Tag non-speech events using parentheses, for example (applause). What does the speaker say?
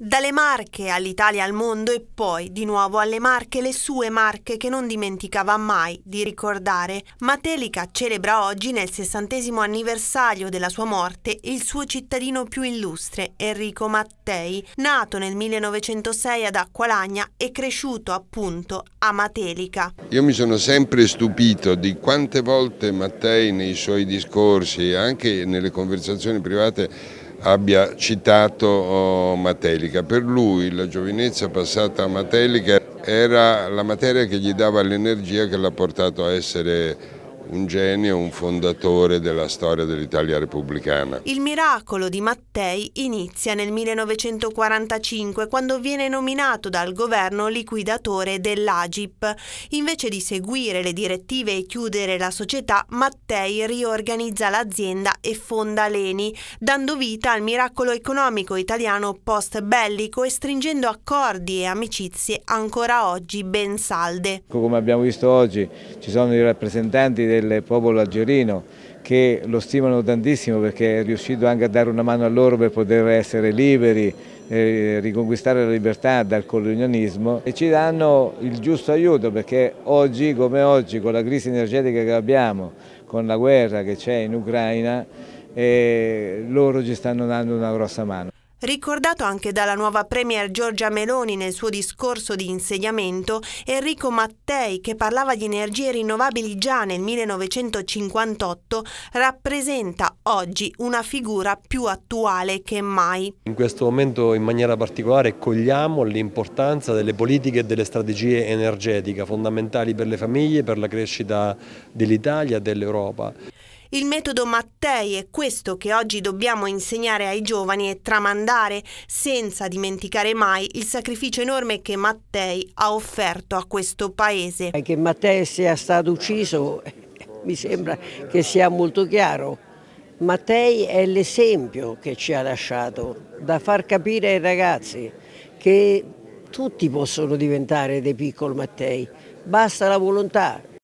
Dalle Marche all'Italia al mondo e poi di nuovo alle Marche, le sue Marche che non dimenticava mai di ricordare, Matelica celebra oggi nel sessantesimo anniversario della sua morte il suo cittadino più illustre, Enrico Mattei, nato nel 1906 ad Acqualagna e cresciuto appunto a Matelica. Io mi sono sempre stupito di quante volte Mattei nei suoi discorsi, anche nelle conversazioni private, abbia citato oh, Matelica. Per lui la giovinezza passata a Matelica era la materia che gli dava l'energia che l'ha portato a essere un genio, un fondatore della storia dell'Italia repubblicana. Il miracolo di Mattei inizia nel 1945 quando viene nominato dal governo liquidatore dell'Agip. Invece di seguire le direttive e chiudere la società, Mattei riorganizza l'azienda e fonda Leni, dando vita al miracolo economico italiano post-bellico e stringendo accordi e amicizie ancora oggi ben salde. Ecco, come abbiamo visto oggi ci sono i rappresentanti dei del popolo algerino che lo stimano tantissimo perché è riuscito anche a dare una mano a loro per poter essere liberi, eh, riconquistare la libertà dal colonialismo e ci danno il giusto aiuto perché oggi come oggi con la crisi energetica che abbiamo, con la guerra che c'è in Ucraina, eh, loro ci stanno dando una grossa mano. Ricordato anche dalla nuova Premier Giorgia Meloni nel suo discorso di insediamento, Enrico Mattei, che parlava di energie rinnovabili già nel 1958, rappresenta oggi una figura più attuale che mai. In questo momento in maniera particolare cogliamo l'importanza delle politiche e delle strategie energetiche fondamentali per le famiglie, per la crescita dell'Italia e dell'Europa. Il metodo Mattei è questo che oggi dobbiamo insegnare ai giovani e tramandare senza dimenticare mai il sacrificio enorme che Mattei ha offerto a questo paese. Che Mattei sia stato ucciso (laughs) mi sembra che sia molto chiaro. Mattei è l'esempio che ci ha lasciato da far capire ai ragazzi che tutti possono diventare dei piccoli Mattei, basta la volontà,